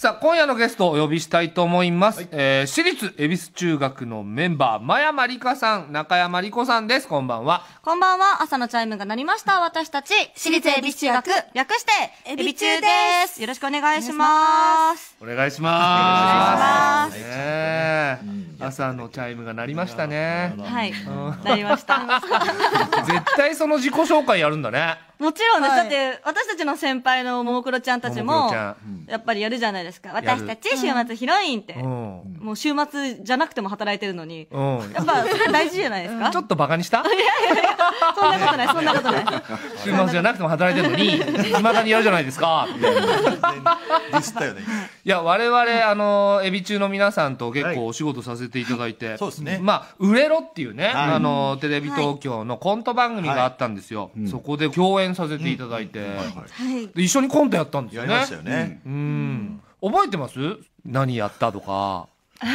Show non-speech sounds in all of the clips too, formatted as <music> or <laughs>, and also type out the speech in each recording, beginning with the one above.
さあ、今夜のゲストをお呼びしたいと思います。はい、えー、私立恵比寿中学のメンバー、真山理香さん、中山理子さんです。こんばんは。こんばんは。朝のチャイムが鳴りました。私たち、私立恵比寿中学、略して、恵比中です。よろしくお願いします。お願いします。お願いします。朝のチャイムが鳴りましたね。はい、なりました。<laughs> 絶対その自己紹介やるんだね。もちろんです、だって私たちの先輩のももクロちゃんたちもやっぱりやるじゃないですか、私たち週末ヒロインって、もう週末じゃなくても働いてるのに、やっぱ大事じゃないですか <laughs> ちょっとバカにした <laughs> いやいやいやそんなことないそんなことない週末じゃなくても働いてるのにいまだにやるじゃないですかいやディスっいや我々あのエビ中の皆さんと結構お仕事させていただいて、そうですね。まあ、売れろっていうね、あの、テレビ東京のコント番組があったんですよ。そこで共演させていただいて、一緒にコントやったんですよね。やりましたよね。うん。覚えてます何やったとか。<laughs>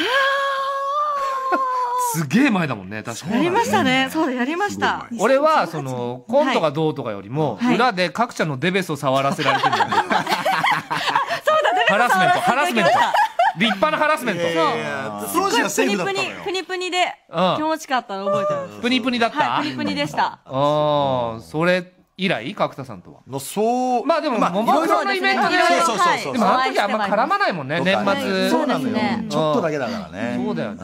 すげえ前だもんね、確かに。やりましたね。そう、やりました。俺は、その、コントがどうとかよりも、裏で各社のデベソ触らせられてる <laughs> そうだ、ハラスメント、ハラスメント。立派なハラスメント。そう。プニプニ、プニプニで、気持ちかったの覚えてます。プニプニだったプニプニでした。ああ、それ以来角田さんとは、まあ、そうまあでもももクロのイベントで、ね、そうそうそうでもあの時あんま絡まないもんね年末そうなのよ、ちょっとだけだからねそうだよね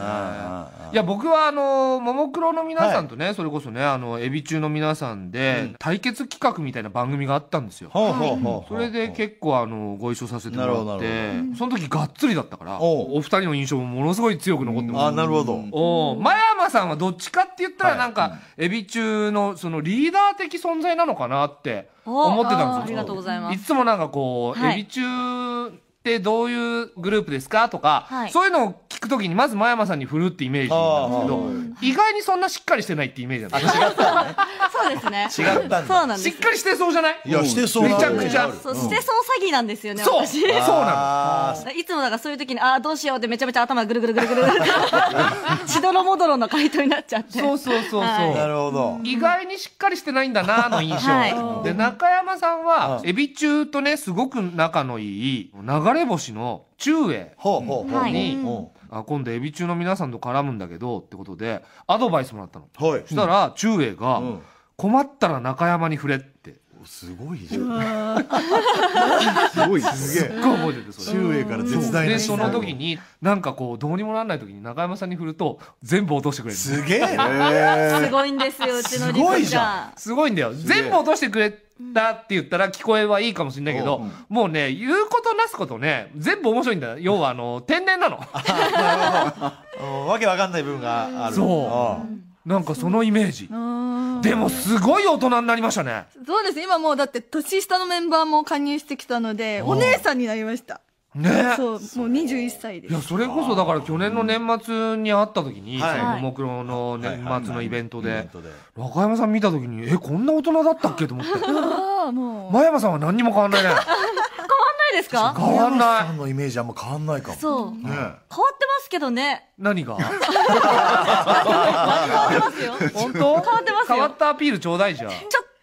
いや僕はあのももクロの皆さんとね、それこそねあのエビ中の皆さんで、う対決企画みたいな番組があったんですよ、うそれで結構あのご一緒させてもらってその時がっつりだったからお二人の印象もものすごい強く残ってます、うあなるほど前は山さんはどっちかって言ったらなんか、エビ中のそのリーダー的存在なのかなって思ってたんですよ。いつもなんかこう、エビ中ってどういうグループですかとか、はい、そういうのを聞くときにまず真山さんに振るってイメージなんですけど意外にそんなしっかりしてないってイメージなんです違った、ね、<laughs> そうですね違ったそうなんですしっかりしてそうじゃないいやしてそうめちゃくちゃ、そうしてそう詐欺なんですよねそうそうなのいつもだからそういう時にああどうしようってめちゃめちゃ頭ぐるぐるぐるぐるしどろもどろの回答になっちゃってそうそうそうそう、なるほど意外にしっかりしてないんだなの印象、で中山さんはエビ中とねすごく仲のいい長流れ星の中へにあ今度エビ中の皆さんと絡むんだけどってことでアドバイスもらったの、はい、したら中英が、困ったら中山に触れ」ってすごいじゃん。<laughs> すごいすげえ。すごい覚えてるそれ。中英から絶大な。その時になんかこうどうにもならない時に中山さんに振ると全部落としてくれる。すげえ。すごいんですようちのリコちゃん。すごいんだよ。全部落としてくれだって言ったら聞こえはいいかもしれないけど、うん、もうね言うことなすことね全部面白いんだよ要はあの天然なの <laughs> わけわかんない部分があるそうなんかそのイメージでもすごい大人になりましたねそうです今もうだって年下のメンバーも加入してきたのでお姉さんになりましたね、そうもう21歳ですいやそれこそだから去年の年末に会った時に、そのももクロの年末のイベントで、中山さん見た時にえこんな大人だったっけと思って <laughs> 前山さんは何にも変わんないね <laughs> 変わんないですか <laughs> 変わんないさんのイメージあんま変わんないかもそう、変わってますけどね何が変わってますよ本当変わってます変わったアピールちょうだいじゃん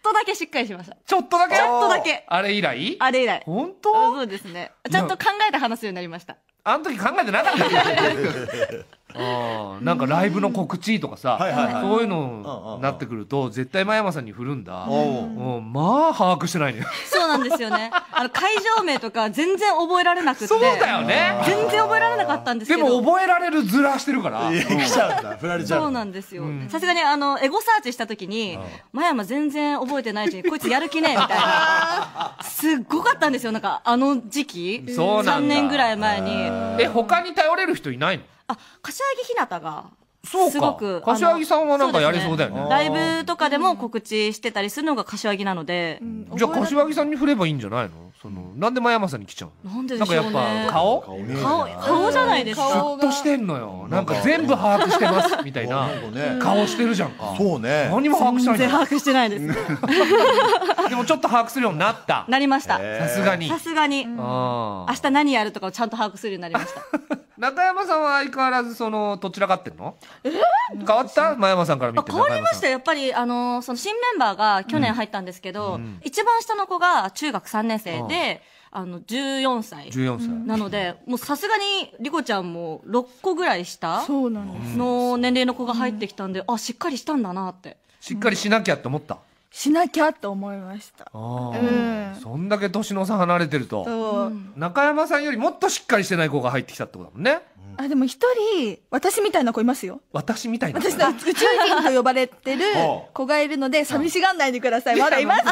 っとだけしっかりしました。ちょっとだけちょっとだけ。あれ以来あれ以来。本当そうですね。ちゃんと考えて話すようになりました。あの時考えてなかった <laughs> あなんかライブの告知とかさ、そういうのなってくると絶対真山さんに振るんだ、うん、まあ把握してないねそうなんですよねあの会場名とか全然覚えられなくてそうだよね全然覚えられなかったんですけどでも覚えられるずらしてるから来ちゃうんだ振られちゃうそうなんですよさすがにあのエゴサーチした時に真山全然覚えてないうにこいつやる気ねえみたいな <laughs> すっごかったんですよなんかあの時期そうなん3年ぐらい前にえ他に頼れる人いないのあ柏木ひなたがそうすごく柏木さんはなんかやりそうだよねライブとかでも告知してたりするのが柏木なので、じゃあ柏木さんに振ればいいんじゃないのそのなんで真山さんに来ちゃうなんででなんかやっぱ顔顔顔顔じゃないですか顔としてんのよなんか全部把握してますみたいな <laughs> 顔してるじゃんかそうね何も把握し全て然な把握してないです <laughs> でもちょっと把握するようになったなりましたさすがにさすがに明日何やるとかをちゃんと把握するようになりました中山さんは相変わらずそのどちらかってんのえ変わった前山さんから見て変わりましたやっぱりあのその新メンバーが去年入ったんですけど、うん、一番下の子が中学3年生で、あの14歳 ,14 歳なので、もうさすがに莉子ちゃんも6個ぐらい下の年齢の子が入ってきたんで、あしっかりしたんだなってしっかりしなきゃって思った、しなきゃと思いました。うん、そんだけ年の差離れてると、中山さんよりもっとしっかりしてない子が入ってきたってことだもんね。あでも一人私みたいな子いますよ。私みたいな。私の宇宙人と呼ばれてる <laughs> 子がいるので寂しがんないでください。まだいます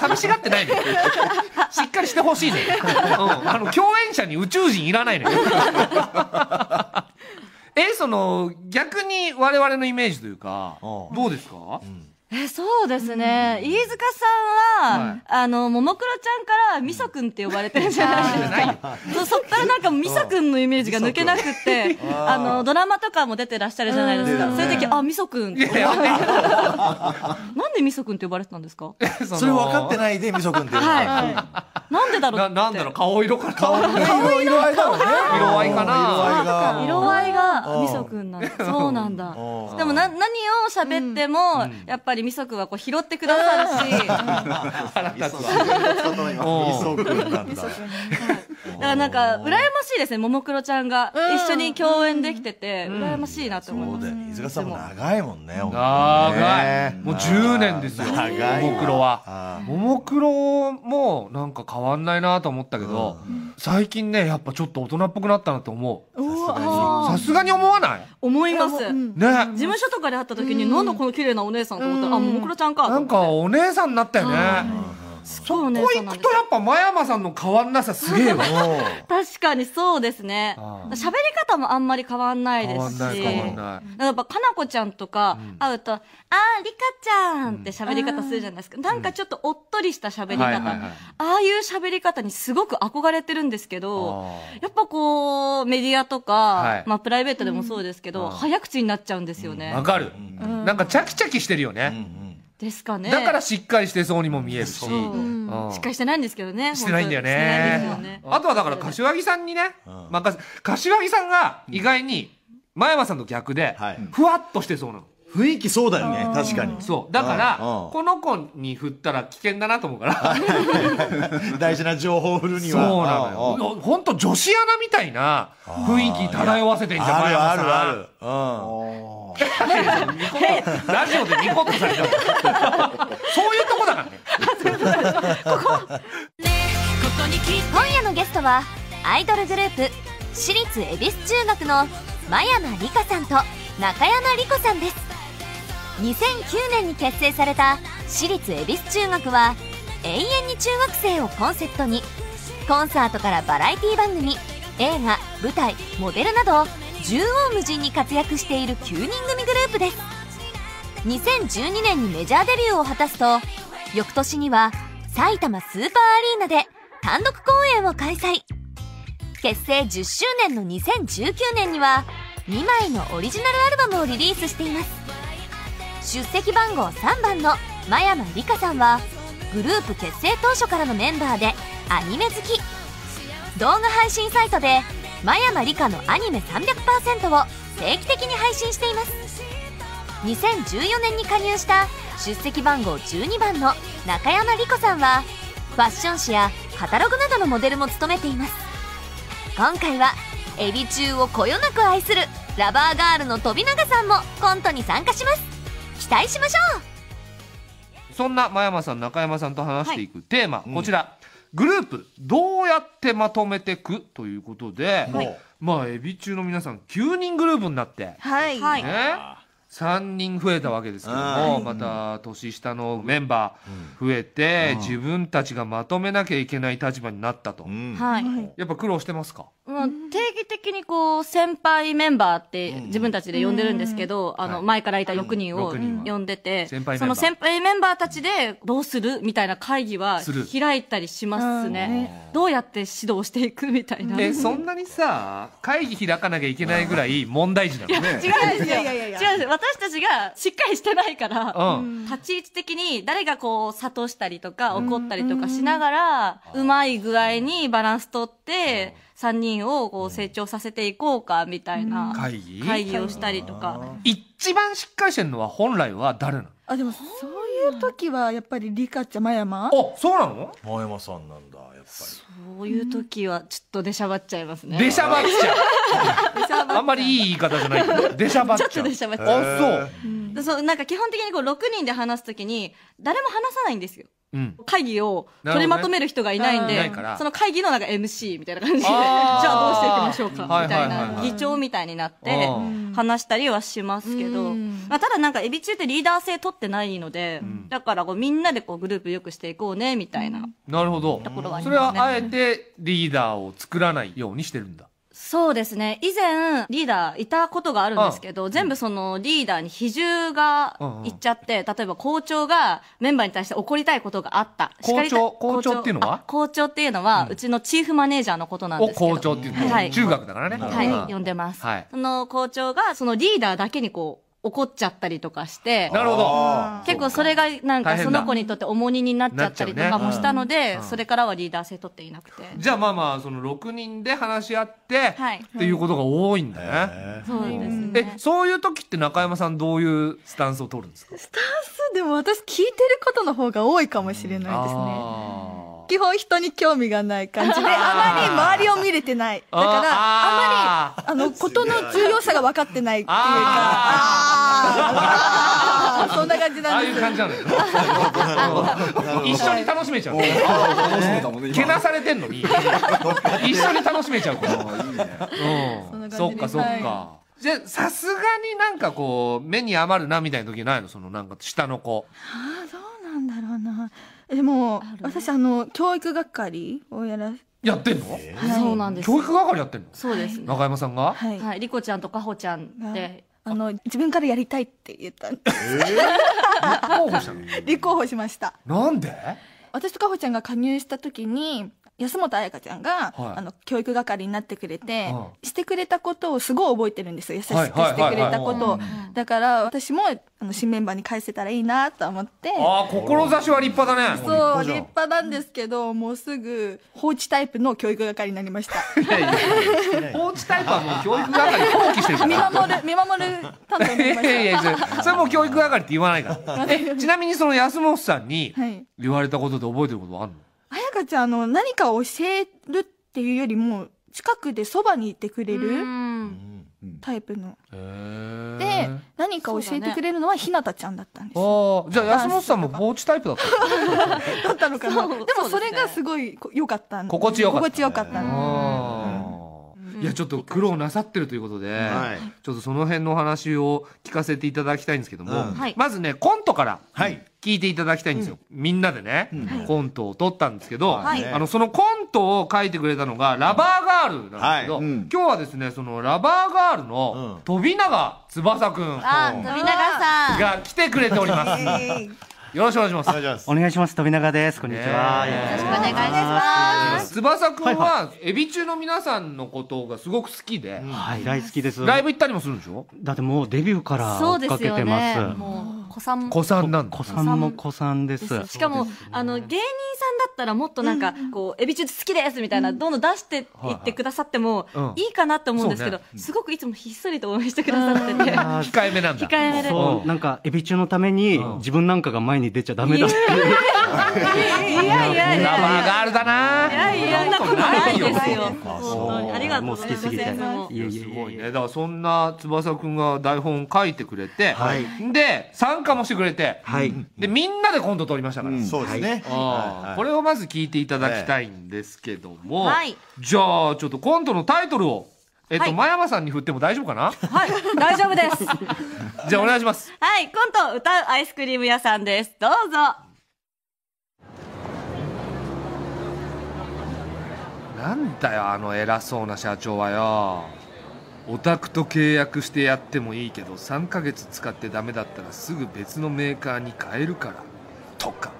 寂しがってないの。<laughs> しっかりしてほしいね。うん、あの共演者に宇宙人いらないね、<laughs> えその逆に我々のイメージというかどうですか？うんえそうですね、うん、飯塚さんは、はい、あのももクロちゃんからみそくんって呼ばれてるじゃないですかそっからなんかみそくんのイメージが抜けなくてあのドラマとかも出てらっしゃるじゃないですか、うん、そういう時あみそくんって <laughs> なんでみそくんって呼ばれてたんですか <laughs> それ分かってないでみそくんって呼ばれてなんでだろうなんだろう顔色から顔色顔色合いだろ色合いかな色合いがみそくんなんそうなんだでもな何を喋っても、やっぱりみそくんはこう拾ってくださるし、うん、腹立つみそくんなんだだからなんか羨ましいですねももクロちゃんが一緒に共演できてて、羨ましいなと思います、そうだよ飯塚さんも長いもんね長いもう10年ですよももクロはももクロもなんか変わんないなと思ったけど、最近ねやっぱちょっと大人っぽくなったなと思うさすがに思わない思います、ね事務所とかで会った時に、なんだこの綺麗なお姉さんと思ったら、あももクロちゃんかなんかお姉さんになったよね、そうね、こ行くとやっぱ真山さんの変わんなさすげえわ確かにそうですね喋り方もあんまり変わんないですしやっぱかなこちゃんとか会うと「うん、あありかちゃん」って喋り方するじゃないですか、うん、なんかちょっとおっとりした喋り方、うんああいう喋り方にすごく憧れてるんですけどやっぱこうメディアとか、はい、まあプライベートでもそうですけど、うん、早口になっちゃうんですよねわ、かる、なんかチャキチャキしてるよね、ですかねだからしっかりしてそうにも見えるし、うんしっかりしてないんですけどねしてないんだよね、あとはだから柏木さんにね、うん、任せ柏木さんが意外に前山さんと逆で、ふわっとしてそうなの雰囲気そうだよね確かにそうだからこの子に振ったら危険だなと思うから <laughs> 大事な情報を振るにはそうなのよ本当女子アナみたいな雰囲気漂わせてんじゃんあるあるあるうん <laughs> ラジオでニコッとされた <laughs> そういうとこだからねここ今夜のゲストはアイドルグループ私立恵比寿中学の真山りかさんと中山莉子さんです2009年に結成された私立恵比寿中学は永遠に中学生をコンセプトにコンサートからバラエティ番組映画舞台モデルなど縦横無尽に活躍している9人組グループです2012年にメジャーデビューを果たすと翌年には埼玉スーパーアリーナで単独公演を開催結成10周年の2019年には2枚のオリジナルアルバムをリリースしています出席番号3番の真山里香さんはグループ結成当初からのメンバーでアニメ好き動画配信サイトで真山里香のアニメ300%を定期的に配信しています2014年に加入した出席番号12番の中山莉子さんはファッション誌やカタログなどのモデルも務めています今回はエビ中をこよなく愛するラバーガールの飛永さんもコントに参加します期待しましょうそんな真山さん中山さんと話していくテーマ、はい、こちら、うん、グループどうやってまとめてくということで、はい、まあエビ中の皆さん9人グループになってはい、ね、はい3人増えたわけですけども、また年下のメンバー増えて、自分たちがまとめなきゃいけない立場になったと、はい、やっぱ苦労してますか、うん、定義的にこう先輩メンバーって自分たちで呼んでるんですけど、あの前からいた6人を呼んでて、その先輩メンバーたちでどうするみたいな会議は開いたりしますね、どうやって指導していくみたいな。えそんなにさ会議開かなきゃいけないぐらい問題児なのね。違うんですよ。違うんです。私たちがしっかりしてないから、うん、立ち位置的に誰がこう、諭したりとか、怒ったりとかしながら、うまい具合にバランス取って、3人をこう成長させていこうか、みたいな会議会議をしたりとか。一番しっかりしてるのは本来は誰なのあ、でもそういう時はやっぱりリカちゃん、真山あ、そうなの真山さんなんだ。そういう時はちょっと出しゃばっちゃいますね。出しゃばっちゃう。あんまりいい言い方じゃないけど、出しゃばっちゃう。ちょっと出しゃばっちゃう。あ、そう。そうなんか基本的にこう6人で話すときに、誰も話さないんですよ。会議を取りまとめる人がいないんで、その会議のなんか MC みたいな感じで、<laughs> じゃあどうしていきましょうか、みたいな、議長みたいになって、話したりはしますけど、まあ、ただなんかエビ中ってリーダー性取ってないので、だからこうみんなでこうグループよくしていこうね、みたいな。なるほど。ところそれはあえてリーダーを作らないようにしてるんだ。そうですね。以前、リーダーいたことがあるんですけど、全部そのリーダーに比重がいっちゃって、例えば校長がメンバーに対して怒りたいことがあった。校長校長っていうのは校長っていうのは、うちのチーフマネージャーのことなんですけど。校長っていうのは、中学だからね。はい、呼んでます。その校長が、そのリーダーだけにこう、怒っちゃったりとかして、なるほど。結構それがなんかその子にとって重荷になっちゃったりとかもしたので、ねうん、それからはリーダー性取っていなくて。じゃあまあまあ、その6人で話し合って、はい、っていうことが多いんだね。そうですね。え、そういう時って中山さんどういうスタンスを取るんですかスタンスでも私聞いてることの方が多いかもしれないですね。基本人に興味がない感じで、あまり周りを見れてない。だから、あまり、あの、ことの重要さが分かってないっていうか、あそんな感じなんです。ああいう感じなんだよ。一緒に楽しめちゃう。けなされてんのに、一緒に楽しめちゃうから。そっかそっか。じゃさすがになんかこう目に余るなみたいな時ないのそのなんか下の子ああどうなんだろうなえもう私あの教育係をやらやってんの、そうなんです教育係やってんのそうです、中山さんがはい、はい、莉子ちゃんとかほちゃんであの自分からやりたいって言ったんです、立候補したの <laughs> 立候補しましたなんで私とかほちゃんが加入した時に安本彩香ちゃんが、はいあの教育係になってくれて、はしてくれたことをすごい覚えてるんですよ優しくしてくれたことを、だから私もあの新メンバーに返せたらいいなと思ってああ志は立派だねそう立派なんですけどもうすぐ放置タイプの教育係になりました <laughs> 放置タイプはもう教育係放棄してるか見守る見守る担当になりましやそれも教育係って言わないから <laughs> ちなみにその安本さんに言われたことで覚えてることあるのかちゃん、あの、何かを教えるっていうよりも、近くでそばにいてくれるタイプの。で、何か教えてくれるのはひなたちゃんだったんですよ。あじゃあ、安本さんもポータイプだった <laughs> だったのかな。でも、それがすごい良かった心地よかった。心地よかった。いやちょっと苦労なさってるということで、はい、ちょっとその辺のお話を聞かせていただきたいんですけども、うん、まずねコントから聞いていただきたいんですよ、うん、みんなでね、うん、コントを撮ったんですけど、はい、あのそのコントを書いてくれたのがラバーガールなんですけど、はいうん、今日はですねそのラバーガールの飛永翼くん、うん、が来てくれております。よろしくお願いします。お願いします。飛永です。こんにちは。よろしくお願いします。翼くんは、エビ中の皆さんのことがすごく好きで。はい、大好きです。ライブ行ったりもするんでしょだってもうデビューから追っかけてます。子さん子さんなん子さんも子さんです。しかも、あの、芸人さんだったらもっとなんか、こう、エビ中好きですみたいな、どんどん出していってくださっても、いいかなと思うんですけど、すごくいつもひっそりと応援してくださってて。控えめなんだ。控えめで。なんか、エビ中のために、自分なんかが毎日に出ちゃダメだっていう。いやいやいや。ラバーガールだな。いやいや、そんないですよ。ありがとうございます。いやいやすごいね。だからそんな翼くんが台本書いてくれて、で参加もしてくれて、でみんなでコント撮りましたから。そうですね。これをまず聞いていただきたいんですけども、じゃあちょっとコントのタイトルを。えっと、はい、真山さんに振っても大丈夫かなはい、大丈夫です。<laughs> じゃあお願いします。はい、コント歌うアイスクリーム屋さんです。どうぞ。なんだよ、あの偉そうな社長はよ。オタクと契約してやってもいいけど、3ヶ月使ってダメだったらすぐ別のメーカーに変えるから。とか。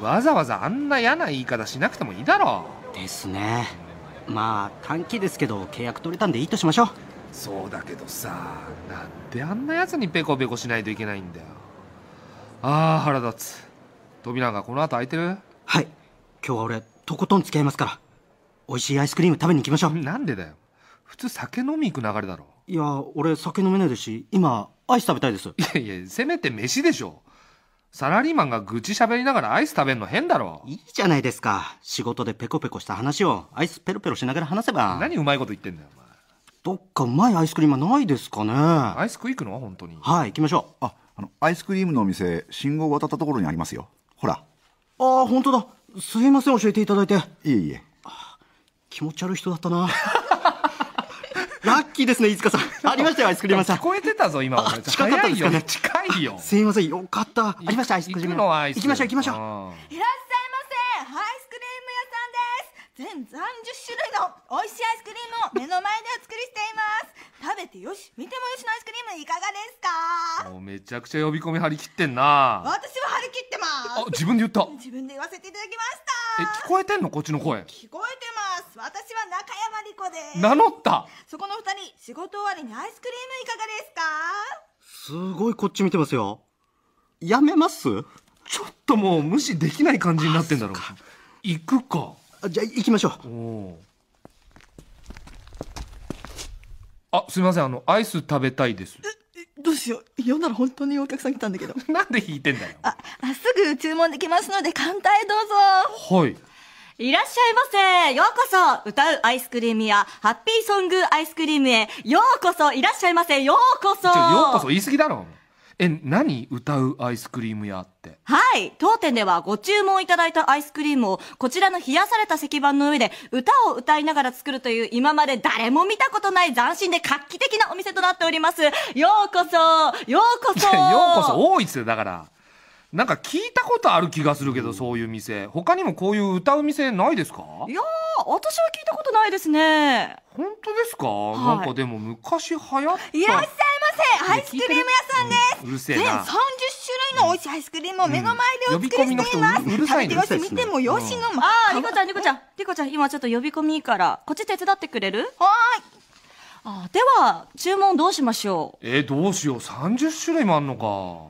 わざわざあんな嫌な言い方しなくてもいいだろ。ですね。まあ短期ですけど契約取れたんでいいとしましょうそうだけどさなんであんなやつにペコペコしないといけないんだよああ腹立つ扉がこの後開いてるはい今日は俺とことん付き合いますから美味しいアイスクリーム食べに行きましょうなんでだよ普通酒飲み行く流れだろいや俺酒飲めないですし今アイス食べたいですいやいやせめて飯でしょサラリーマンが愚痴喋りながらアイス食べんの変だろ。いいじゃないですか。仕事でペコペコした話をアイスペロペロしながら話せば。何うまいこと言ってんだよ、お前。どっかうまいアイスクリームはないですかね。アイス食い行くの本当に。はい、行きましょう。あ、あの、アイスクリームのお店、信号渡ったところにありますよ。ほら。ああ、本当だ。すいません、教えていただいて。いえいえ。気持ち悪い人だったな。ラッキーですね、飯塚さん。<laughs> ありましたよ、アイスクリームさん。聞こえてたぞ、今。近かったですかね。近いよ。すいません、よかった。ありました、アイスクリーム。行きましょう、行きましょう。いらっしゃいませ。アイスクリーム屋さんです。全30種類の美味しいアイスクリームを目の前でお作りしています食べてよし見てもよしのアイスクリームいかがですかもうめちゃくちゃ呼び込み張り切ってんな私は張り切ってますあ自分で言った自分で言わせていただきましたえ聞こえてんのこっちの声聞こえて私は中山莉子です名乗ったそこの二人仕事終わりにアイスクリームいかがですかすごいこっち見てますよやめますちょっともう無視できない感じになってんだろう行くかじゃあ行きましょうあすみませんあのアイス食べたいですどうしよう呼んだら本当にお客さん来たんだけど <laughs> なんで引いてんだよあすぐ注文できますので簡単へどうぞはいいらっしゃいませようこそ歌うアイスクリーム屋、ハッピーソングアイスクリームへ、ようこそいらっしゃいませようこそようこそ言い過ぎだろえ、何歌うアイスクリーム屋って。はい。当店ではご注文いただいたアイスクリームを、こちらの冷やされた石板の上で歌を歌いながら作るという今まで誰も見たことない斬新で画期的なお店となっております。ようこそようこそようこそ多いっすよ、だから。なんか聞いたことある気がするけど、そういう店他にもこういう歌う店ないですかいやー私は聞いたことないですね本当ですか、はいなんかでも昔流行ったいらっしゃいませアイスクリーム屋さんです、うんうるせえ全30種類の美味しいアイスクリームを目の前でお作りしています、うん呼び込みの人ううるさいねよし見てもよしのま、あーリコちゃんリコちゃんリコちゃん今ちょっと呼び込みいいからこっち手伝ってくれるはーいあーでは注文どうしましょうえーどうしよう30種類もあんのか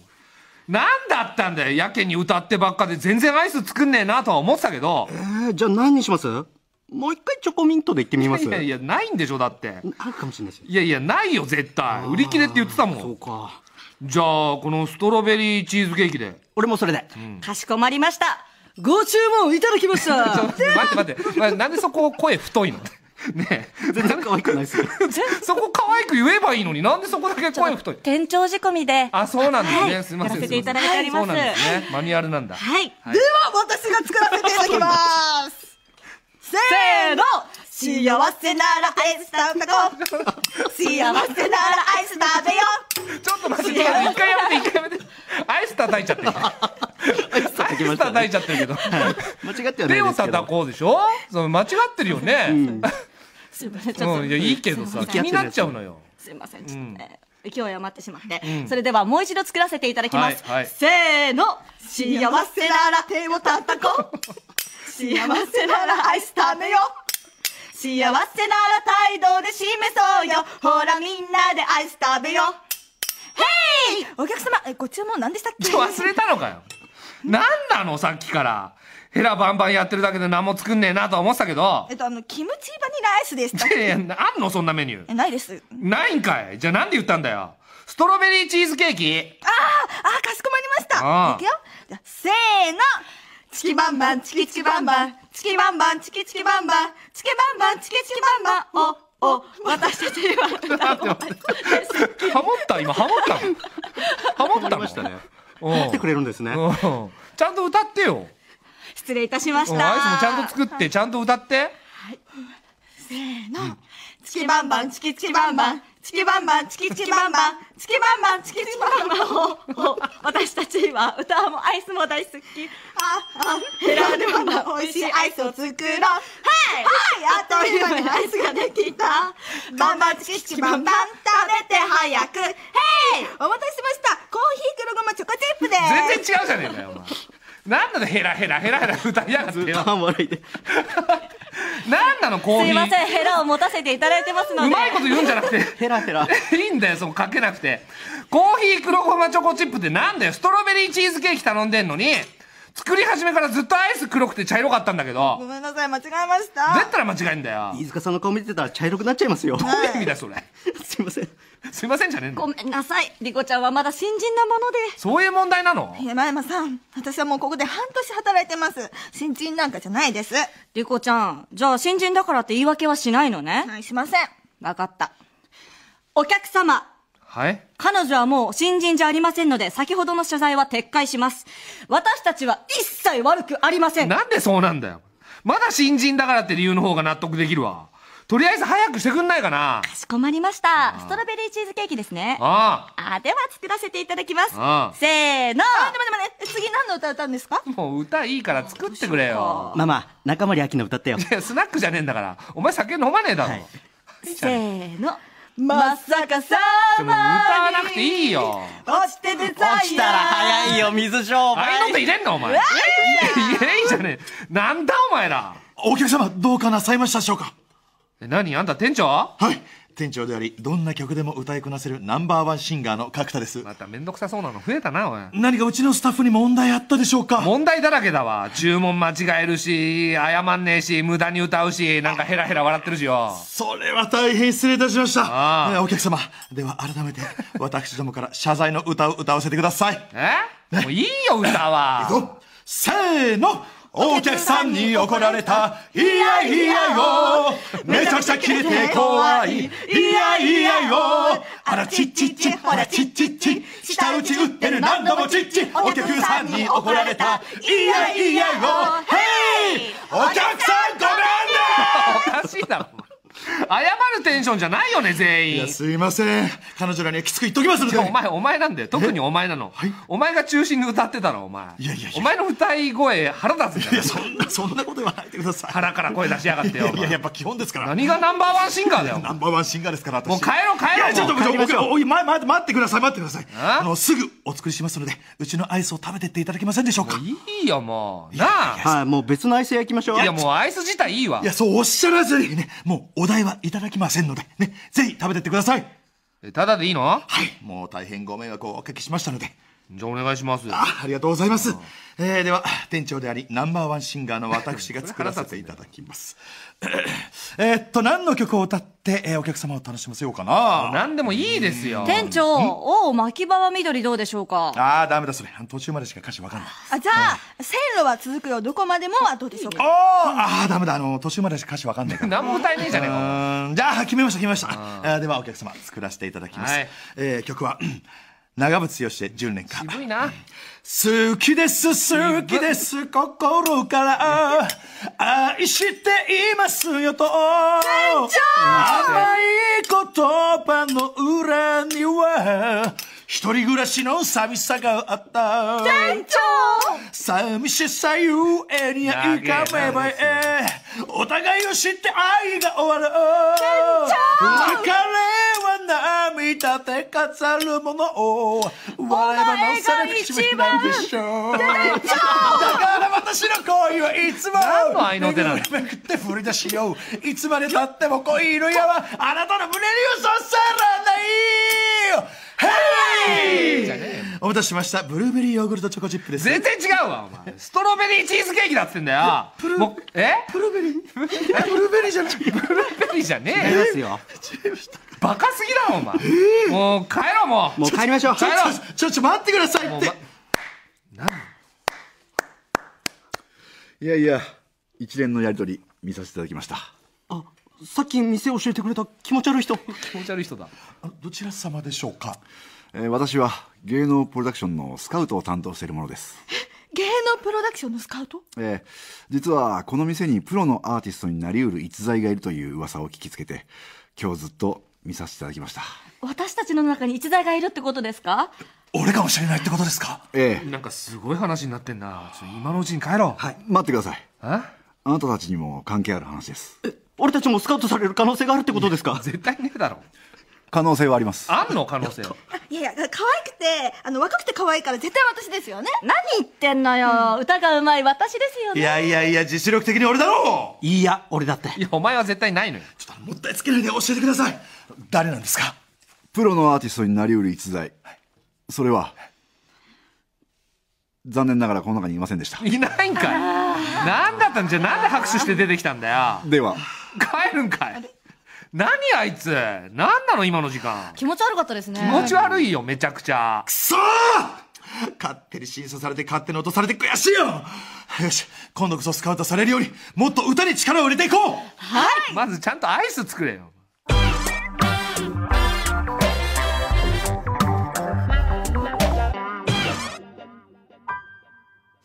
何だったんだよやけに歌ってばっかで全然アイス作んねえなとは思ってたけどえー、じゃあ何にしますもう一回チョコミントで行ってみますいやいやないんでしょだってあるかもしれないしいやいやないよ絶対売り切れって言ってたもんそうかじゃあこのストロベリーチーズケーキで俺もそれで、うん、かしこまりましたご注文いただきました <laughs> 待って待って、まあ、なんでそこ声太いの <laughs> ね全然可愛くないですよ <laughs> そこ可愛く言えばいいのになんでそこだけ声太い店長仕込みであそうなんですね、はい、すみませんやらせていただいております、はい、そうなんですねマニュアルなんだはい、はい、では私が作らせていただきます <laughs> せーの幸せならアイス食べよう幸せならアイス食べようちょっと待って一回やめて一回やめてアイス叩いちゃってアイス叩いちゃってるけど、はい、間違ってはないですけど手を叩こうでしょその間違ってるよね、うんすませんちょっと、うん、いいけどさ気になっちゃうのよすいませんちょっとね、うん、勢い余ってしまって、うん、それではもう一度作らせていただきます、はいはい、せーの幸せなら手を叩こう幸せなら愛すためよ幸せなら態度で示そうよほらみんなでアイス食べよヘイお客様えご注文何でしたっけ忘れたのかよ何なのさっきからヘラバンバンやってるだけで何も作んねえなとは思ってたけど。えっと、あの、キムチバニラアイスでしたっけいやいや、あんのそんなメニュー。え、ないです。ないんかいじゃあなんで言ったんだよ。ストロベリーチーズケーキああ、ああ、かしこまりました。いくよ。じゃあ、せーの。チキバンバン、チキチキバンバン、チキバンバン、チキチキバンバン、チキバンバン、チキチキバンバン、お、お、私たちはハモった今ハモったの。ハモったの。ましたね。来てくれるんですね。ちゃんと歌ってよ。失礼いたしましたアイスもちゃんと作って、ちゃんと歌って、はい、せーの、うん、チキバンバンチキチキバンバンチキバンバンチキチキバンバンチキバンバンチキチキバンバンを私たちは歌もアイスも大好きああヘラでも美味しいアイスを作ろうはいはいあっという間にアイスができたバンバンチキチキバンバン食べて早くヘイお待たせしましたコーヒー黒ごまチョコチップです全然違うじゃねえかよお前なんなのヘラヘラヘラヘラ歌 <laughs> いやがってよ。半笑いで。なんなのコーヒー。すいません、ヘラを持たせていただいてますので。うまいこと言うんじゃなくて。<laughs> ヘラヘラ。<laughs> いいんだよ、そのかけなくて。コーヒー黒ごまチョコチップってなんだよ、ストロベリーチーズケーキ頼んでんのに。作り始めからずっとアイス黒くて茶色かったんだけどごめんなさい間違えました絶対間違えんだよ飯塚さんの顔見てたら茶色くなっちゃいますよどういう意味だそれすいません <laughs> すいませんじゃねえのごめんなさいリコちゃんはまだ新人なものでそういう問題なの山山さん私はもうここで半年働いてます新人なんかじゃないですリコちゃんじゃあ新人だからって言い訳はしないのねはいしません分かったお客様はい彼女はもう新人じゃありませんので、先ほどの謝罪は撤回します。私たちは一切悪くありません。なんでそうなんだよ。まだ新人だからって理由の方が納得できるわ。とりあえず早くしてくんないかなかしこまりましたストロベリーチーズケーキですねあああでは作らせていただきますせーのあ待って待って次何の歌歌うんですかもう歌いいから作ってくれよママ中森明菜歌ってよスナックじゃねえんだからお前酒飲まねえだろ、はい、せーのまさかさま歌わなくていいよ押しててー落ちたら早いよ水商売ああいうの入れんのお前いやいやいえいいじゃねえなんだお前らお客様どうかなさいましたでしょうか何あんた店長はい店長でありどんな曲でも歌いこなせるナンバーワンシンガーの角田ですまた面倒くさそうなの増えたなおい何かうちのスタッフに問題あったでしょうか問題だらけだわ注文間違えるし謝んねえし無駄に歌うしなんかヘラヘラ笑ってるしよそれは大変失礼いたしましたああお客様では改めて <laughs> 私どもから謝罪の歌を歌わせてくださいえ、もういいよ歌はせーのお客さんに怒られたいやいやよめちゃくちゃ消えて怖いいやいやよあらちっちっちあらちっちっち下打ち打ってる何度もちっちお客さんに怒られたいやいやよヘイお客さんごめんねおかしいだろ謝るテンションじゃないよね全員いやすいません彼女らにはきつく言っときますのでお前お前なんだよ特にお前なの、はい、お前が中心に歌ってたのお前いやいやお前の歌い声腹立ついやそんなそんなこと言わないでください腹から声出しやがってよいややっぱ基本ですから何がナンバーワンシンガーだよナンバーワンシンガーですからもう帰ろう帰ろうちょっと僕待待ってください待ってくださいあのすぐお作りしますのでうちのアイスを食べてっていただけませんでしょうかいいよもうなあはいもう別のアイス焼きましょういやもうアイス自体いいわいやそうおっしゃらずにねもう代はいただきませんので、ね、ぜひ食べてってください。え、ただでいいのはい。もう大変ご迷惑をおかけしましたので。じゃあお願いします。あありがとうございます。えー、では、店長であり、ナンバーワンシンガーの私が作らせていただきます。<coughs> えっと、何の曲を歌って、えー、お客様を楽しませようかな。何でもいいですよ。店長、お巻き場は緑どうでしょうかああ、ダメだ、それ。途中までしか歌詞わかんない。あ、じゃあ、線路は続くよ、どこまでもはどうでしょうかああ、ダメだ、あの、途中までしか歌詞わかんないから。<laughs> 何も歌えねえじゃねえか。じゃあ、決めました、決めました。では、お客様、作らせていただきます。え曲は、長渕して10年間。渋いな。好きです、好きです、心から、愛していますよと。甘い言葉の裏には、一人暮らしの寂しさがあった店長寂しさゆえに浮かめばえお互いを知って愛が終わる長別れは涙で飾るものを笑えばなおさら口笛なんでしょう長だから私の恋はいつも何の愛の手なのめくって振り出しよういつまでたっても恋の矢はあなたの胸に嘘さらないヘイじゃねえお待たせしましたブルーベリーヨーグルトチョコチップです全然違うわお前ストロベリーチーズケーキだってんだよプルえブルーベリーブルーベリーじゃないブルーベリーじゃねえよますよバカすぎだろお前もう帰ろうもうもう帰りましょう帰ろうちょちょ待ってくださいってないやいや一連のやりとり見させていただきましたさっき店を教えてくれた気持ち悪い人気持ち悪い人だどちら様でしょうか、えー、私は芸能プロダクションのスカウトを担当しているものです <laughs> 芸能プロダクションのスカウトええ実はこの店にプロのアーティストになりうる逸材がいるという噂を聞きつけて今日ずっと見させていただきました私たちの中に逸材がいるってことですか俺かもしれないってことですかええなんかすごい話になってんな今のうちに帰ろうはい待ってくださいえあなたたちにも関係ある話ですえ俺たちもスカウトされる可能性があるってことですか絶対ねえだろ可能性はありますあんの可能性いやいや可愛くてあの若くて可愛いから絶対私ですよね何言ってんのよ、うん、歌がうまい私ですよねいやいやいや実力的に俺だろういいや俺だっていやお前は絶対ないのよちょっともったいつけないで教えてください誰なんですかプロのアーティストになりうる逸材、それは残念ながらこの中にいませんでしたいないんかい何だったんじゃなんで拍手して出てきたんだよでは帰るんかい何あいつ何なの今の時間気持ち悪かったですね気持ち悪いよめちゃくちゃくそ勝手に審査されて勝手に落とされて悔しいよよし今度こそスカウトされるようにもっと歌に力を入れていこうはいまずちゃんとアイス作れよ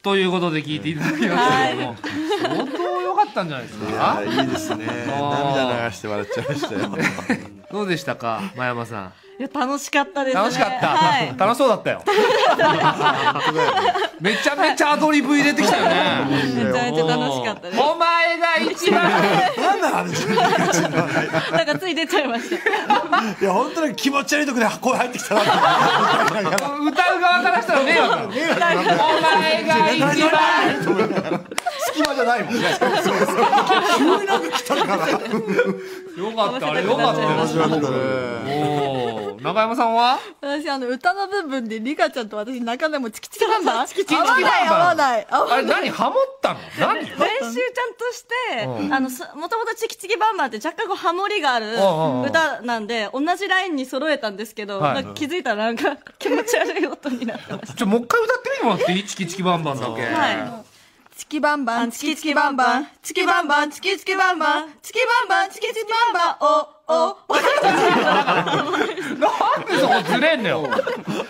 ということで聞いていただきましたけども、相当よったんじゃないですか。いやいいですね。<laughs> 涙流して笑っちゃいましたよ。<laughs> どうでしたか、真山さん。いや楽しかったです、ね、楽しかった、はい、楽しそうだったよめちゃめちゃアドリブ入れてきたよねめちゃめちゃ楽しかったですお前が一番なんだあれなんかつい出ちゃいましたいや本当に気持ち悪いとこで声入ってきた歌う側からしたら迷惑 <laughs> お前が一番隙間じゃないもん急になんか来たから。よかった、あれよかった面白かったね。お中山さんは私、あの、歌の部分で、リカちゃんと私、中でもチキチキなんだ。<laughs> チキチキ。合わない、合わない。あれ、何ハモったの何練習ちゃんとして、あの、もともとチキチキバンバンって若干こう、ハモリがある歌なんで、同じラインに揃えたんですけど、気づいたらなんか、気持ち悪い音になってました。ちょ、もう一回歌ってみてもらっていいチキチキバンバンだけ。はい。チキバンバン、チキチキバンバン、チキバンバン、チキチキバンバン、チキバンバン、チキチキバンバン、お、お、私たちなんでそこずれんのよ。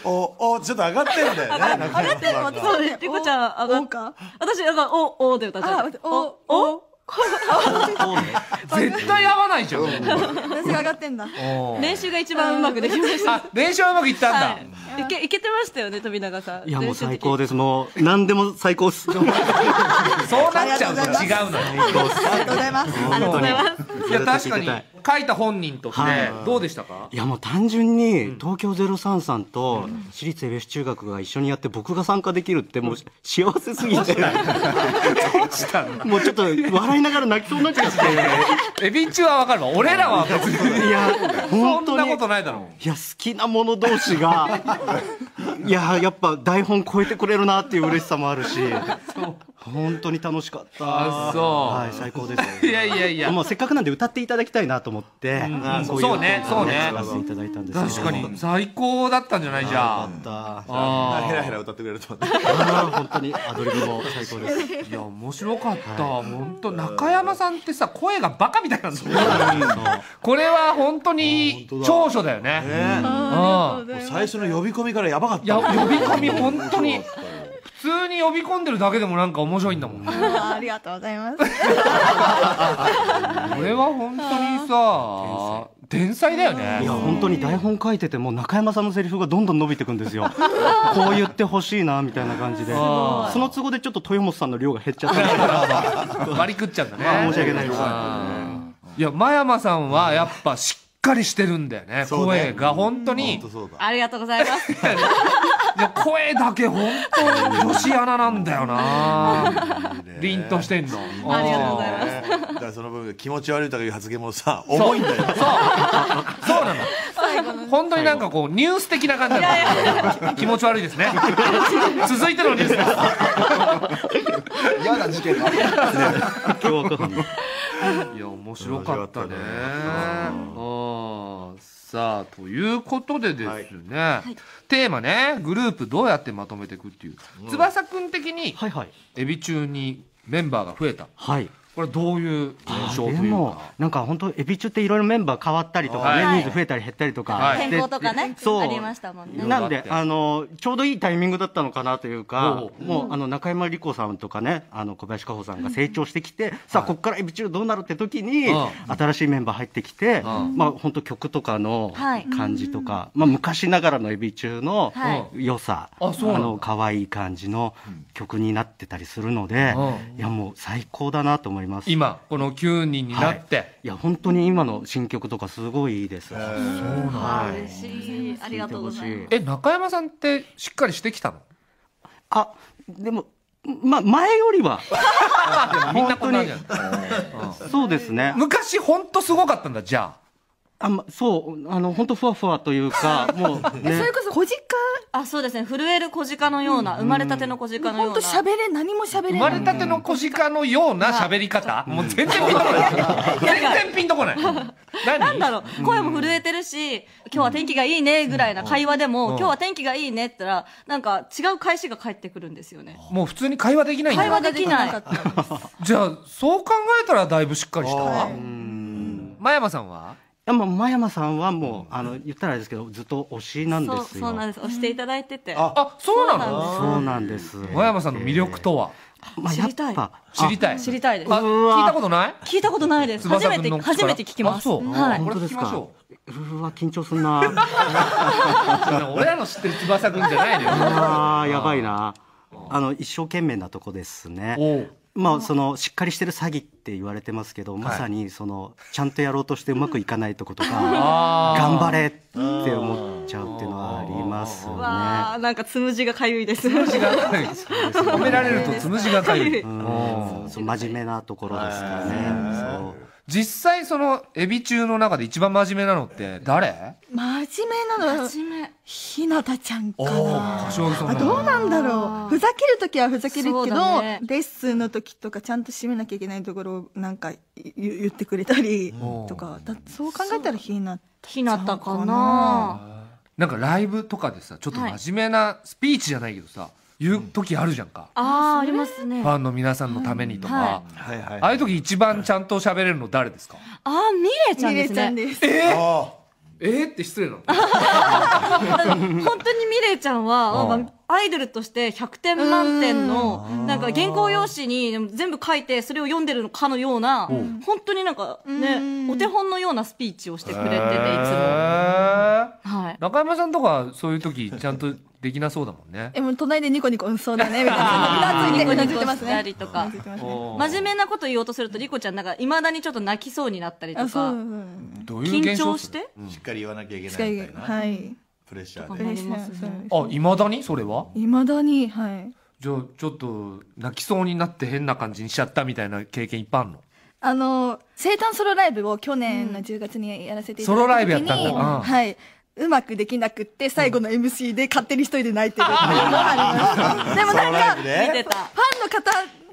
お、お、ちょっと上がってるんだよね。上がってるのそう、リコちゃん上がっか私、なんか、お、おで歌っちゃう。お、お、<laughs> 絶対合わないじゃん。私が上がってんだ。練習が一番うまくできました。練習はうまくいったんだ。いけ、いけてましたよね、富永さん。いや、もう最高です。もう、何でも最高っす。そうなっちゃう。違うのありがとうございますありがとうございますいや確かに書いた本人とってどうでしたかいやもう単純に東京03さんと私立恵比寿中学が一緒にやって僕が参加できるってもう幸せすぎてもうちょっと笑いながら泣きそうになっちゃってエビ中はわかるわ俺らは別にいやそんなことないだろういや好きなもの同士が <laughs> いややっぱ台本超えてくれるなっていう嬉しさもあるし <laughs> 本当に楽しかったあそうはい最高です <laughs> いやいやいやもうせっかくなんで歌っていただきたいなと思って、うん、そうねそうね歌わせていただいたんです確かに最高だったんじゃないじゃあヘラヘラ歌ってくれると思って本当にアドリブも最高です <laughs> いや面白かった、はい、本当中山さんってさ声がバカみたいなんですよこれは本当に長所だよね、ねうん、最初の呼び込みからやばかった呼び込み本当に普通に呼び込んでるだけでもなんか面白いんだもんねあありがとうございます <laughs> これは本当にさ天才だよねいや本当に台本書いてても中山さんのセリフがどんどん伸びてくんですよ <laughs> こう言ってほしいなみたいな感じでその都合でちょっと豊本さんの量が減っちゃったか <laughs> 割り食っちゃったね、まあ、申し訳ないですいや真山さんはやっぱしっかりしてるんだよね、声が本当に、うん、ありがとうございます声だけ本当女子アナなんだよな <laughs> 凛としてんのありがとうございますだからその分気持ち悪いとかいう発言もさ重いんだよそうそうなの本当になんかこうニュース的な感じな気持ち悪いですね <laughs> 続いてのニュースです嫌な事件だ <laughs> 今日いや面白かったねさあということでですね、はい、テーマねグループどうやってまとめていくっていう、うん、翼くん的に、はいはい、エビ中にメンバーが増えた、はい、これどういう現象というかなんか本当エビ中っていろいろメンバー変わったりとかね、はい、人数増えたり減ったりとか、はい、変更とかねありましたもんねなんであのちょうどいいタイミングだったのかなというかもうあの中山莉子さんとかねあの小林果帆さんが成長してきて、うん、さあここからエビ中どうなるって時に、新しいメンバー入ってきて、うん、まあ本当曲とかの感じとか、まあ昔ながらのエビ中の良さ、あの可愛い感じの曲になってたりするので、いやもう最高だなと思いますいます今この9人になって、はい、いや本当に今の新曲とかすごいいいですそうはい、嬉しいありがとうございますえ中山さんってしっかりしてきたのあでもまあ前よりは <laughs> みんなこんなんじそうですね昔本当すごかったんだじゃああま、そう、あの、本当ふわふわというか、<laughs> もう、ね、それこそ、小鹿あ、そうですね。震える小鹿のような、生まれたての小鹿のような。本当喋れ、何も喋れない。生まれたての小鹿のような喋り方、もう全然ピンとこない。全然ピンとこない。<laughs> 何だろう、声も震えてるし、今日は天気がいいね、ぐらいな会話でも、今日は天気がいいねって言ったら、なんか違う返しが返ってくるんですよね。もう普通に会話できない会話できない。<laughs> じゃあ、そう考えたらだいぶしっかりした。真山さんはもう真山さんはもう、あの言ったらですけどずっと推しなんですよ。そうなんです。推していただいてて。あ、あそうなの？そうなんです。真山さんの魅力とは。まあ、知りたい。知りたい。知りたいです。聞いたことない聞いたことないです。初めて、初めて聞きます。はい。本当ですかうわ、緊張すんな。俺らの知ってる翼くんじゃないで、よ。ああ、やばいな。あの、一生懸命なとこですね。まあ、そのしっかりしてる詐欺って言われてますけど、まさにそのちゃんとやろうとしてうまくいかないとことか、<laughs> 頑張れって思っちゃうっていうのはありますね。わなんかつむじがかゆいです。つむじがかゆい。褒められるとつむじがかゆい。真面目なところですかね。そう実際そのエビ中の中で一番真面目なのって誰真面目なの真面目ひなたちゃんかなあどうなんだろうふざける時はふざけるけど、ね、レッスンの時とかちゃんと締めなきゃいけないところをなんか言ってくれたりとかそう考えたらひなひなたかななんかライブとかでさちょっと真面目なスピーチじゃないけどさ、はいいう時あるじゃんか、ああありますねファンの皆さんのためにとか、はいはいああいう時一番ちゃんと喋れるの誰ですかあーミレちゃんですねです。えー、ええー、って失礼なの <laughs> 本当にミレイちゃんは、アイドルとして100点満点の、なんか原稿用紙に全部書いて、それを読んでるのかのような、本当になんかね、お手本のようなスピーチをしてくれてて、いつも。はい、中山さんとか、そういう時ちゃんとできなそうだもんね。え、もう隣でニコニコ、うんそうだね、みたいな。<laughs> ニコニコしたりとか。真面目なこと言おうとすると、リコちゃんなんか、いまだにちょっと泣きそうになったりとか。緊張してしっかり言わなきゃいけないみたいな。はい。プレッシャーで、あいまだにそれはいまだにはいじゃあちょっと泣きそうになって変な感じにしちゃったみたいな経験いっぱいあるのあの生誕ソロライブを去年の10月にやらせていただいた時に、うん、ソロライブやったんだ、うん、はいうまくできなくって最後の MC で勝手に一人で泣いてるっていうのもあります、でもなんか、ファンの方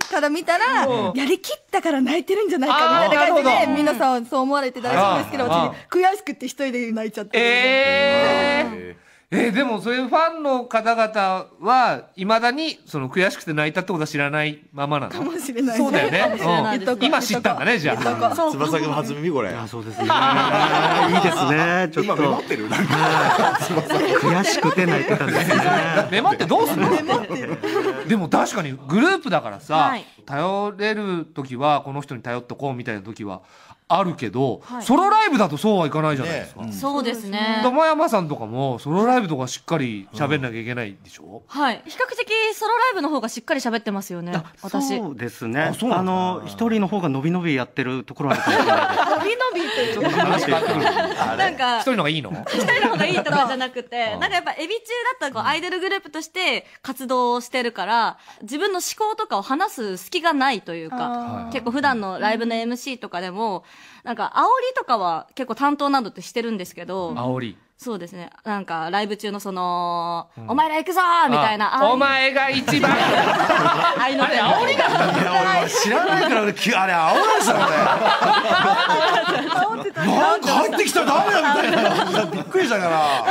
から見たら、やりきったから泣いてるんじゃないかみたいな感じで、皆さんそう思われて大丈夫ですけど、私、悔しくて一人で泣いちゃって。えーえー、でもそういうファンの方々はいまだにその悔しくて泣いたってことは知らないままなのかもしれない、ね、そうだよね、うん、今知ったんだねじゃあ翼くの初耳これそうですね <laughs> いいですねちょっと今ってる悔しくて泣いてたんだすねメモってどうすんのでも確かにグループだからさ、はい、頼れる時はこの人に頼っとこうみたいな時はあるけど、ソロライブだとそうはいかないじゃないですか。そうですね。玉山さんとかも、ソロライブとかしっかり喋んなきゃいけないでしょ、うはい。比較的、ソロライブの方がしっかり喋ってますよね、私。そうですね。ああの、一人の方が伸び伸びやってるところあるかもしれない伸び伸びっていう。なんか、一人の方がいいの一人の方がいいとかじゃなくて、なんかやっぱ、エビ中だったらアイドルグループとして活動してるから、自分の思考とかを話す隙がないというか、結構普段のライブの MC とかでも、なんか、煽りとかは結構担当などってしてるんですけど。煽り。そうですね。なんか、ライブ中のその、うんお前ら行くぞーみたいな。お前が一番 <laughs> ああいうので。煽りだったんだよ俺知らないからあれ青られてた煽ってた。なんか入ってきたらダメだみたいなびっくりしたか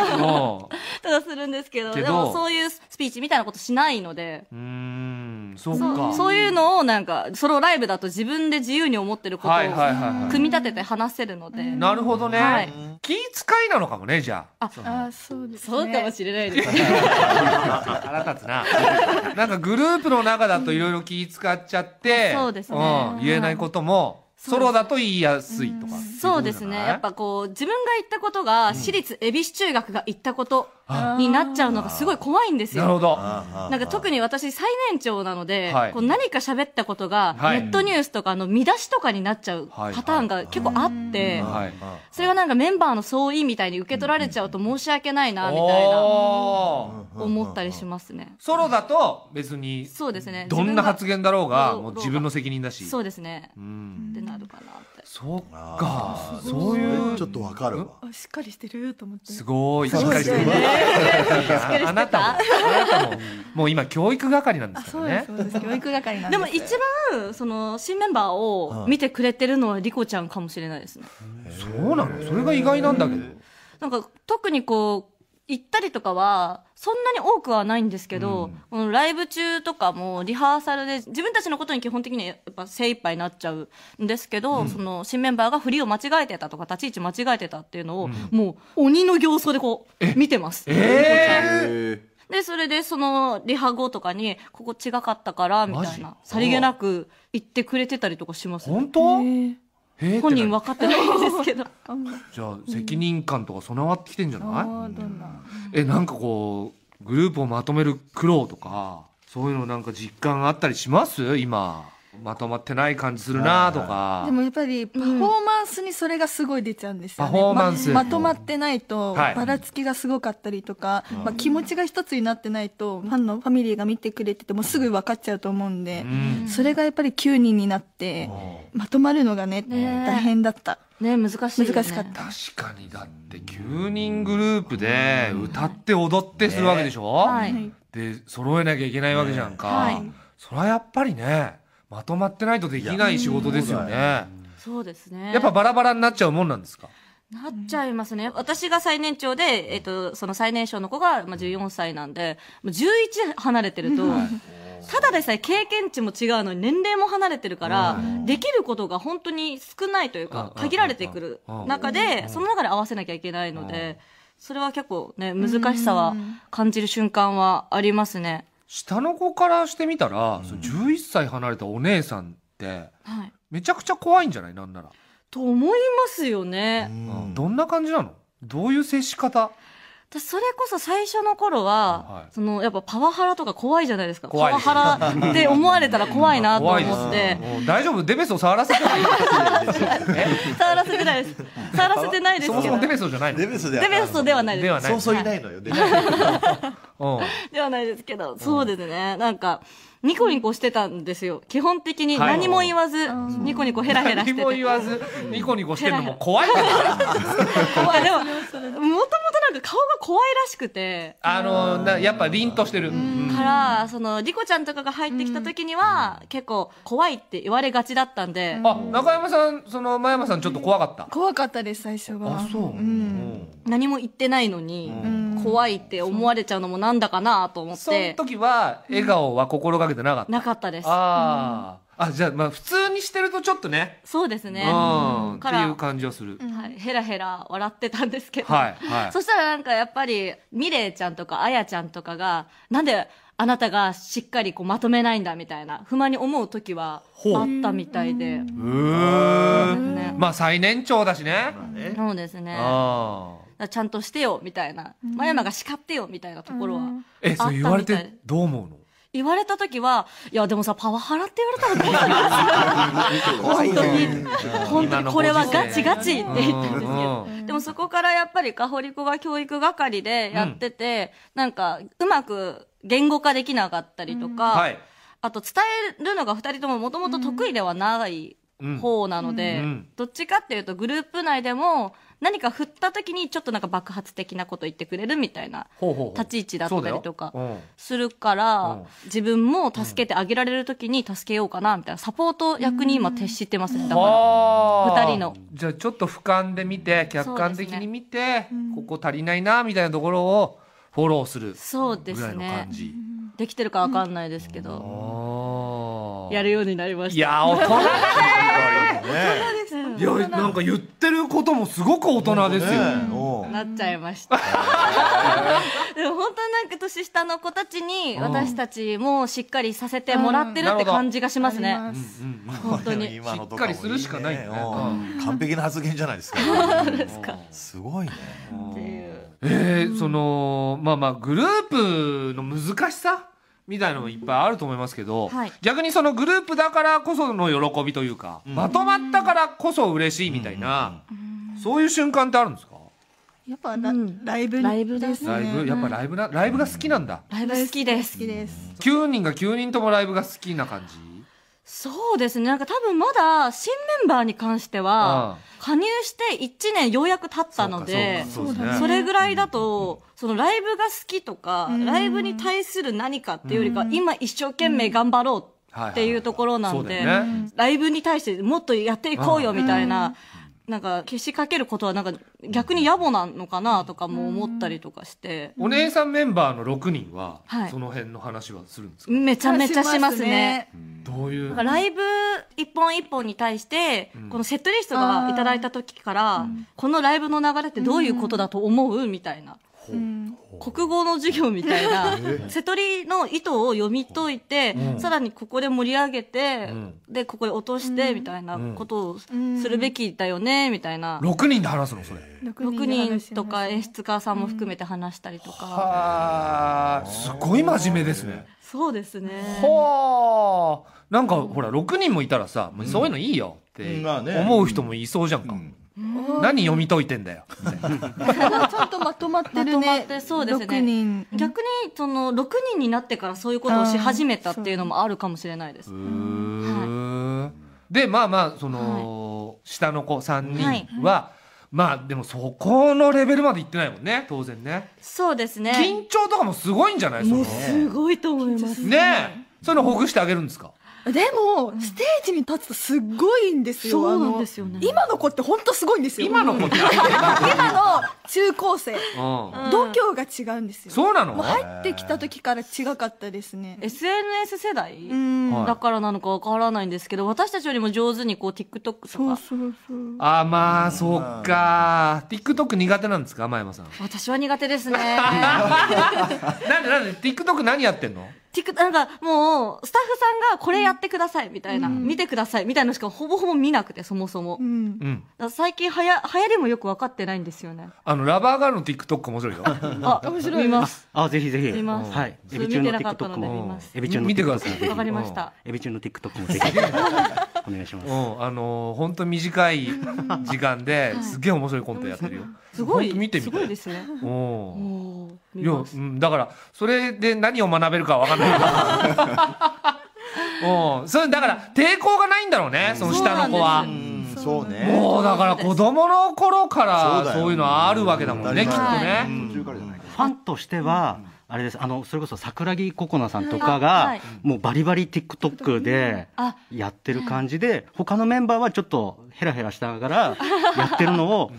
らもと <laughs> するんですけど、けどでもそういうスピーチみたいなことしないので、ううんそうかそういうのをなんか、ソロライブだと自分で自由に思ってることを組み立てて話せるので、なるほどね、はい気遣いなのかもねじゃああ、あそうです、ね、そうかもしれないですね。腹立つな。なんかグループの中だといろいろ気使っちゃって、そうですね、うん、言えないことも、ソロだと言いやすいとかそうですね。やっぱこう、自分が言ったことが、私立恵比寿中学が言ったこと、うんになっちゃうのがすごい怖いんですよ。なるほど。なんか特に私最年長なので、こう何か喋ったことが、ネットニュースとかの見出しとかになっちゃうパターンが結構あって、はいそれがなんかメンバーの相違みたいに受け取られちゃうと申し訳ないな、みたいな、思ったりしますね。ソロだと別に、そうですね。どんな発言だろうが、もう自分の責任だし。そうですね。ってなるかな。そうかそういうちょっとわかるわしっかりしてると思ってすごいしっかりしてるあなたもあなたももう今教育係なんですからね教育係なんでも一番その新メンバーを見てくれてるのはリコちゃんかもしれないですねそうなのそれが意外なんだけどなんか特にこう行ったりとかは、そんなに多くはないんですけど、このライブ中とかもリハーサルで自分たちのことに基本的にやっぱ精一杯になっちゃうんですけど、その新メンバーが振りを間違えてたとか立ち位置間違えてたっていうのを、もう鬼の形相でこう見てます。えーで、それでそのリハ後とかに、ここ違かったから、みたいな、さりげなく言ってくれてたりとかします、ね。本当本人分かってないんですけど <laughs> じゃあ責任感とか備わってきてんじゃない、うん、えなんかこうグループをまとめる苦労とかそういうのなんか実感あったりします今まとまってない感じするなとか。でもやっぱりパフォーマンスにそれがすごい出ちゃうんですよね。パフォーマンス。まとまってないと、ばらつきがすごかったりとか、まあ気持ちが一つになってないと、ファンのファミリーが見てくれててもすぐ分かっちゃうと思うんで、それがやっぱり9人になって、まとまるのがね、大変だった。ね、難しい、難しかった確かにだって9人グループで歌って踊ってするわけでしょ、はい、で揃えなきゃいけないわけじゃんか、はい、それはやっぱりねまとまってないとできない仕事ですよね。そうですね。やっぱバラバラになっちゃうもんなんですかなっちゃいますね。私が最年長で、えっ、と、その最年少の子が、まあ、14歳なんで、11離れてると、ただでさえ経験値も違うのに年齢も離れてるから、できることが本当に少ないというか、限られてくる中で、その中で合わせなきゃいけないので、それは結構ね、難しさは感じる瞬間はありますね。下の子からしてみたら、うん、その11歳離れたお姉さんって、はい、めちゃくちゃ怖いんじゃないなんなら。と思いますよね、うん、どんな感じなのどういう接し方それこそ最初の頃は、はい、そのやっぱパワハラとか怖いじゃないですか。すパワハラって思われたら怖いなと思って。<laughs> 大丈夫デベソ触らせてない <laughs> 触らせてないです。触らせてないですけど。そもそもデベソじゃないデベソではない。デベソではないです。ではない。そうそういないのよ。<laughs> ではないですけど、そうですね。なんか、ニコニコしてたんですよ。基本的に何も言わず、ニコニコヘラヘラしてて。何も言わず、ニコニコしてるのも怖いから。怖い。でもか顔が怖いらしくて。あのやっぱ凛としてる。から、その、リコちゃんとかが入ってきた時には、結構怖いって言われがちだったんで。あ、中山さん、その、真山さんちょっと怖かった。怖かったです、最初は。あ、そう。うん。何も言ってないのに、怖いって思われちゃうのもなんだかなと思って。その時は、笑顔は心がけてなかった。なかったです。ああ。あじゃあまあ普通にしてるとちょっとねそうですね、うん、っていう感じはする、はい、ヘラヘラ笑ってたんですけど、はいはい、<laughs> そしたらなんかやっぱりミレイちゃんとかあやちゃんとかがなんであなたがしっかりこうまとめないんだみたいな不満に思う時はあったみたいでうん、まあ最年長だしね、そうですねちゃんとしてよみたいな、真山が叱ってよみたいなところはっえそれ言われてどう思うの言われた時は、いや、でもさ、パワハラって言われたらどうするんですか <laughs> 本当に、本当にこれはガチガチって言ったんですけど、でもそこからやっぱりカホリコが教育係でやってて、うん、なんか、うまく言語化できなかったりとか、うんあと伝えるのが2人とももともと得意ではない方なので、うん、どっちかっていうとグループ内でも何か振った時にちょっとなんか爆発的なこと言ってくれるみたいな立ち位置だったりとかするから、自分も助けてあげられる時に助けようかなみたいなサポート役に今徹してますねだから2人の。じゃあちょっと俯瞰で見て客観的に見て、ここ足りないなみたいなところをフォローするぐらいの感じ。でね、できてるかわかんないですけど。やるようになりました。いや、大 <laughs> 人だね。いや、なんか言ってることもすごく大人ですよ。なっちゃいました。でも本当なんか年下の子たちに私たちもしっかりさせてもらってるって感じがしますね。本当に。しっかりするしかない。完璧な発言じゃないですか。すごいね。っていう。ええ、その、まあまあ、グループの難しさみたいのもいっぱいあると思いますけど、はい、逆にそのグループだからこその喜びというか、うん、まとまったからこそ嬉しいみたいな、うん、そういう瞬間ってあるんですかやっぱラ,、ライブライブですね。ライブやっぱライブなライブが好きなんだ。ライブ好きです。好きです。九人が九人ともライブが好きな感じ。そうですね。なんか多分まだ新メンバーに関しては、加入して1年ようやく経ったので、それぐらいだと、そのライブが好きとか、ライブに対する何かっていうよりか、今一生懸命頑張ろうっていうところなので、ライブに対してもっとやっていこうよみたいななんか消しかけることはなんか逆に野暮なのかなとかも思ったりとかして、お姉さんメンバーの6人は、その辺の話はするんですかめちゃめちゃしますね、ね、どういうライブ一本一本に対して、このセットリストがいただいた時から、このライブの流れってどういうことだと思うみたいな国語の授業みたいな、瀬戸りの意図を読み解いて、うん、さらにここで盛り上げて、うん、で、ここで落として、みたいなことをするべきだよね、みたいな。6人で話すのそれ。6人とか演出家さんも含めて話したりとか。はあ、すごい真面目ですね。そうですね。はあ。なんか、ほら、6人もいたらさ、そういうのいいよって思う人もいそうじゃんか。何読み解いてんだよ。ちゃんとまとまってるね。まとまってそうですね。逆にその6人になってからそういうことをし始めたっていうのもあるかもしれないです。でまあまあその、下の子3人は、まあでもそこのレベルまでいってないもんね当然ねそうですね緊張とかもすごいんじゃないそか。すごいと思いますねそのほぐしてあげるんですかでも、ステージに立つとすごいんですよ。そうなんですよね。今の子って本当すごいんですよ。今の子って <laughs> 今の中高生、度胸が違うんですよ。そうなの入ってきた時から違かったですね。SNS 世代だからなのかわからないんですけど、私たちよりも上手にこう TikTok とか。そうそうそう。あ、まあ、そっか。TikTok 苦手なんですか、前山さん。私は苦手ですね。<laughs> なんでなんで TikTok 何やってんのティク、なんかもう、スタッフさんがこれやってくださいみたいな、うん、見てくださいみたいなしかほぼほぼ見なくて、そもそも。うん、最近はや、流行りもよく分かってないんですよね。あの、ラバーガールの TikTok 面白いよ。<laughs> あ、面白い。見ます。あ、ぜひぜひ。見ます。はい。エビ中の TikTok も。エビ中の見てください。わかりました。エビ中の TikTok もぜひ。<laughs> お願いします。あの、本当短い時間で、<laughs> すっげえ面白いコントやってるよ。すごい。見てみて。すごいですね。おお。いや、だから、それで何を学べるかわかんない。<laughs> うん、それだから抵抗がないんだろうね、その下の子は。そうね。もうだから子供の頃からそういうのはあるわけだもんね、きっとね。ファンとしては、あれです、あの、それこそ桜木ココナさんとかが、もうバリバリ TikTok でやってる感じで、他のメンバーはちょっとヘラヘラしながら <laughs> やってるのを、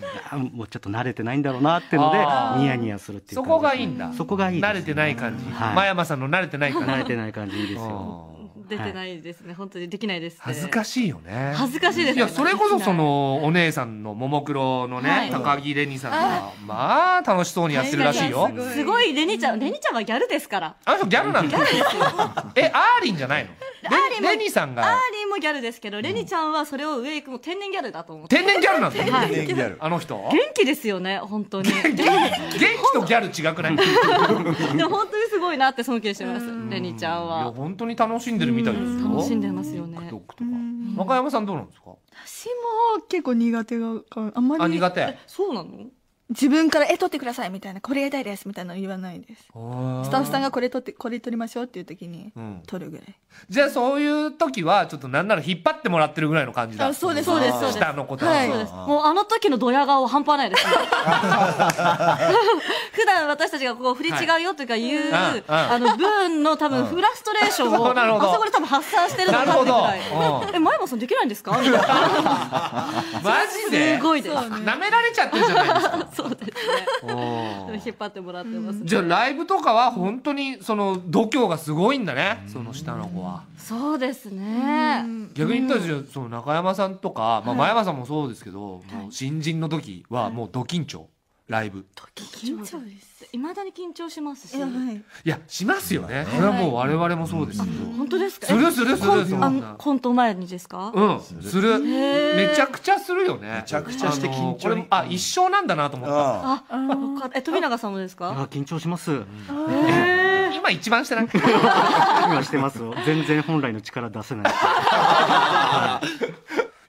もうちょっと慣れてないんだろうなっていうので、ニヤニヤするっていう、ね、そこがいいんだ。そこがいい、ね、慣れてない感じ。はい、真山さんの慣れてない感じ。慣れてない感じいいですよ。出てないですね、はい、本当にできないです、恥ずかしいよね恥ずかしいです、ね、いやそれこそそのお姉さんのももクロのね、はい、高木レニさんがまあ楽しそうにやってるらしいよすごいレニちゃんレニちゃんはギャルですからあの人ギャルなんだ <laughs> えアーリンじゃないのレレニさんがアーリーもギャルですけど、レニちゃんはそれを上行くも天然ギャルだと思って。天然ギャルなんだ、はいあの人元気ですよね、本当に。元気とギャル違くないい <laughs> でも本当にすごいなって尊敬してます、レニちゃんはいや本当に楽しんでるみたいですよ楽しんでますよね TikTok とか中山さんどうなんですか私も結構苦手が、あんまあり。苦手そうなの自分から「え撮ってください」みたいな「これやりたいです」みたいなの言わないですスタッフさんがこれ撮ってこれ撮りましょうっていう時に撮るぐらい、じゃあそういう時はちょっとなんなら引っ張ってもらってるぐらいの感じだそうですそうですそうです下のことはいもうあの時のドヤ顔半端ないです <laughs> 普段私たちがこう振り違うよとか言う、はい、あの分の多分フラストレーションを、う <laughs> あそこで多分発散してるのかなぐらいえ前もさんできないんですかみた <laughs> マジですごいですなめられちゃってるじゃないですかそうですね引っ張ってもらってます、じゃあライブとかは本当にその度胸がすごいんだね、その下の子はそうですね、逆に言ったらその中山さんとか、まあ、前山さんもそうですけど、もう新人の時はもう度緊張、ライブ緊張ですいまだに緊張しますし、はい、いやしますよね、これはもう我々もそうですよ、本当ですかするするするするコント前にですかうんするめちゃくちゃするよねめちゃくちゃして緊張あ一生なんだなと思ったああえ富永さんもですかあ緊張します、今一番してない <laughs> 今してます全然本来の力出せない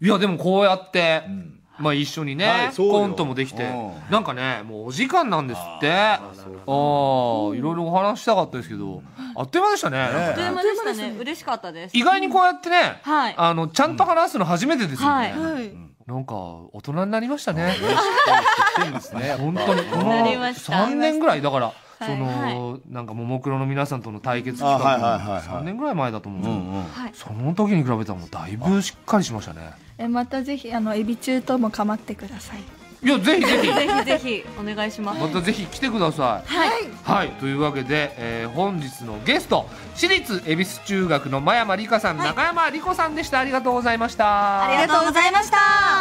<laughs> いやでもこうやって、うんまあ一緒にね、はい、コントもできて、なんかねもうお時間なんですってああいろいろお話したかったですけど、あっという間でしたねあっという間でしたね嬉しかったです意外にこうやってね、はい、あのちゃんと話すの初めてですよね、はいなんか大人になりましたね。本当に。三年ぐらいだからその、なんかももクロの皆さんとの対決企画3年ぐらい前だと思うんですけど、その時に比べたらもうだいぶしっかりしましたねえまたぜひあのエビ中ともかまってくださいいやぜひぜひぜひぜひお願いしますまたぜひ来てくださいはい、はい、というわけで、えー、本日のゲスト私立恵比寿中学の真山理香さん、はい、中山理子さんでしたありがとうございましたありがとうございました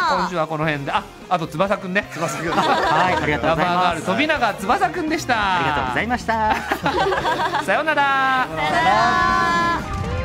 今週はこの辺でああと翼くんね翼くんはいありがとうございます飛永翼くんでしたありがとうございました <laughs> さようならさようなら